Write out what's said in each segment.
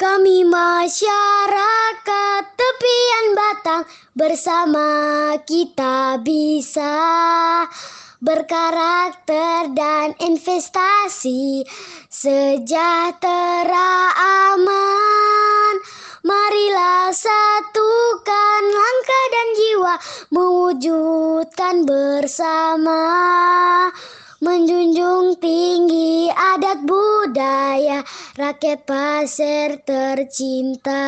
Kami masyarakat tepian Batang bersama kita bisa berkarakter dan investasi sejahtera aman. Marilah satukan langkah dan jiwa mewujudkan bersama menjunjung tinggi adat budaya rakyat pasir tercinta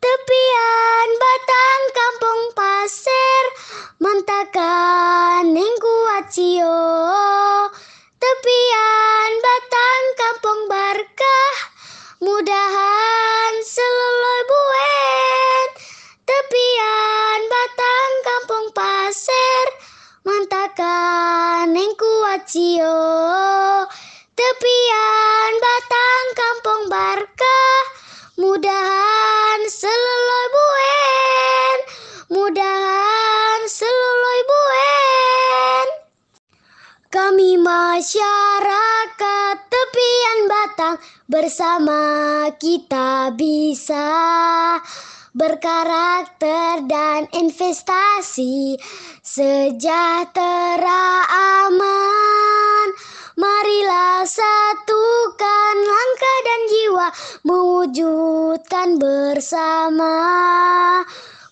tepian batang kampung pasir mentakan cio tepian batang kampung barkah mudahan selalu buet tepian batang kampung pasir mentakan cio Masyarakat tepian Batang bersama kita bisa berkarakter dan investasi sejahtera aman. Marilah satukan langkah dan jiwa mewujudkan bersama.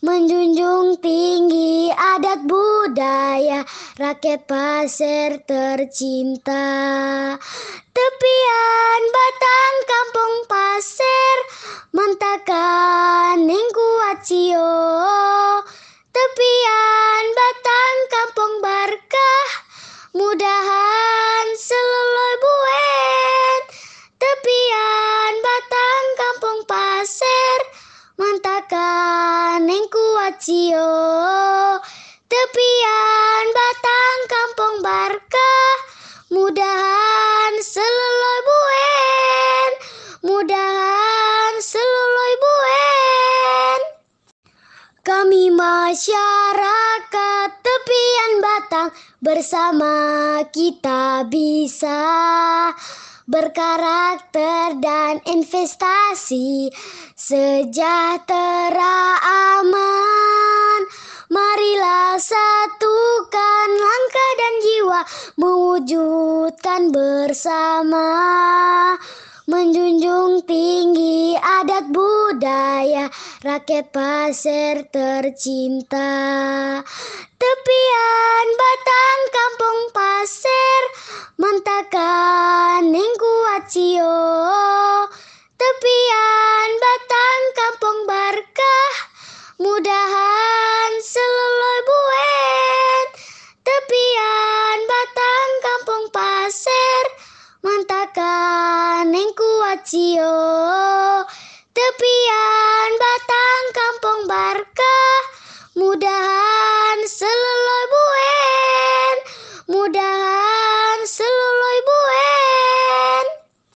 Menjunjung tinggi adat budaya rakyat pasir tercinta Tepian batang Kuat Lengkuacio Tepian batang kampung barka Mudahan seluloy buen Mudahan seluloy buen Kami masyarakat tepian batang Bersama kita bisa berkarakter dan investasi sejahtera aman marilah satukan langkah dan jiwa mewujudkan bersama menjunjung tinggi adat budaya rakyat pasir tercinta tepian batang kampung pasir mentaka Sudah